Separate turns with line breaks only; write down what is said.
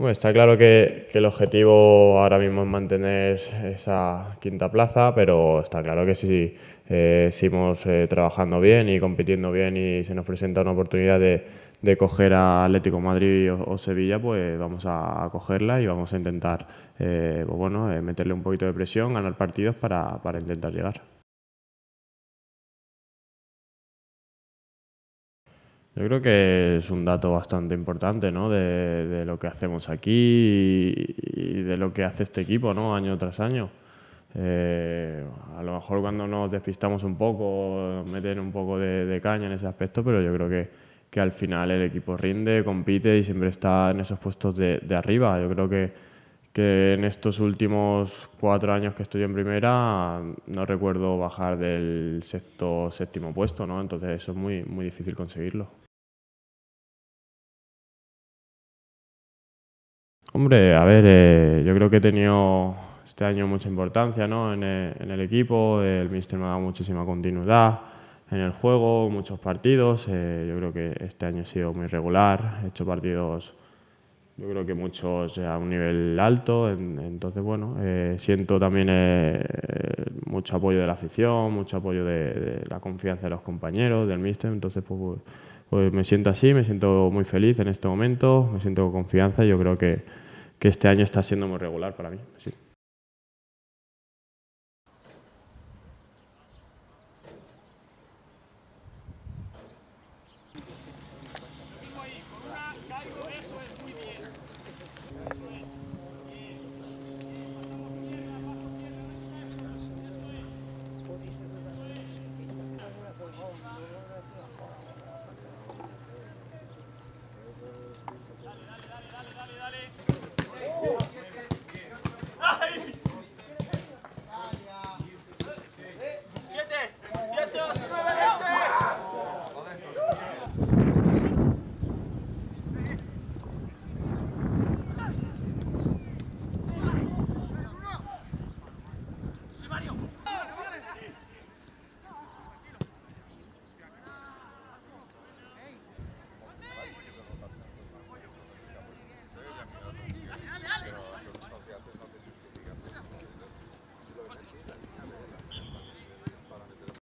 Bueno, está claro que, el objetivo ahora mismo es mantener esa quinta plaza, pero está claro que si eh, seguimos eh, trabajando bien y compitiendo bien y se nos presenta una oportunidad de, de coger a Atlético Madrid o, Sevilla, pues vamos a, cogerla y vamos a intentar eh, pues bueno, meterle un poquito de presión, ganar partidos para, para intentar llegar. Yo creo que es un dato bastante importante, ¿no? De, lo que hacemos aquí y, de lo que hace este equipo, ¿no? Año tras año. Eh, a lo mejor cuando nos despistamos un poco, nos meten un poco de, caña en ese aspecto, pero yo creo que, al final el equipo rinde, compite y siempre está en esos puestos de, de arriba. Yo creo que que en estos últimos cuatro años que estoy en primera no recuerdo bajar del sexto séptimo puesto, ¿no? Entonces eso es muy, muy difícil conseguirlo. Hombre, a ver, eh, yo creo que he tenido este año mucha importancia ¿no? Eh, en, el, equipo, el míster me ha dado muchísima continuidad en el juego, muchos partidos, eh, yo creo que este año he sido muy regular, he hecho partidos yo creo que muchos a un nivel alto. entonces, bueno, eh, siento también eh, mucho apoyo de la afición, mucho apoyo de, la confianza de los compañeros, del míster. Entonces, pues, pues, pues, me siento así, me siento muy feliz en este momento, me siento con confianza y yo creo que, que este año está siendo muy regular para mí. Sí.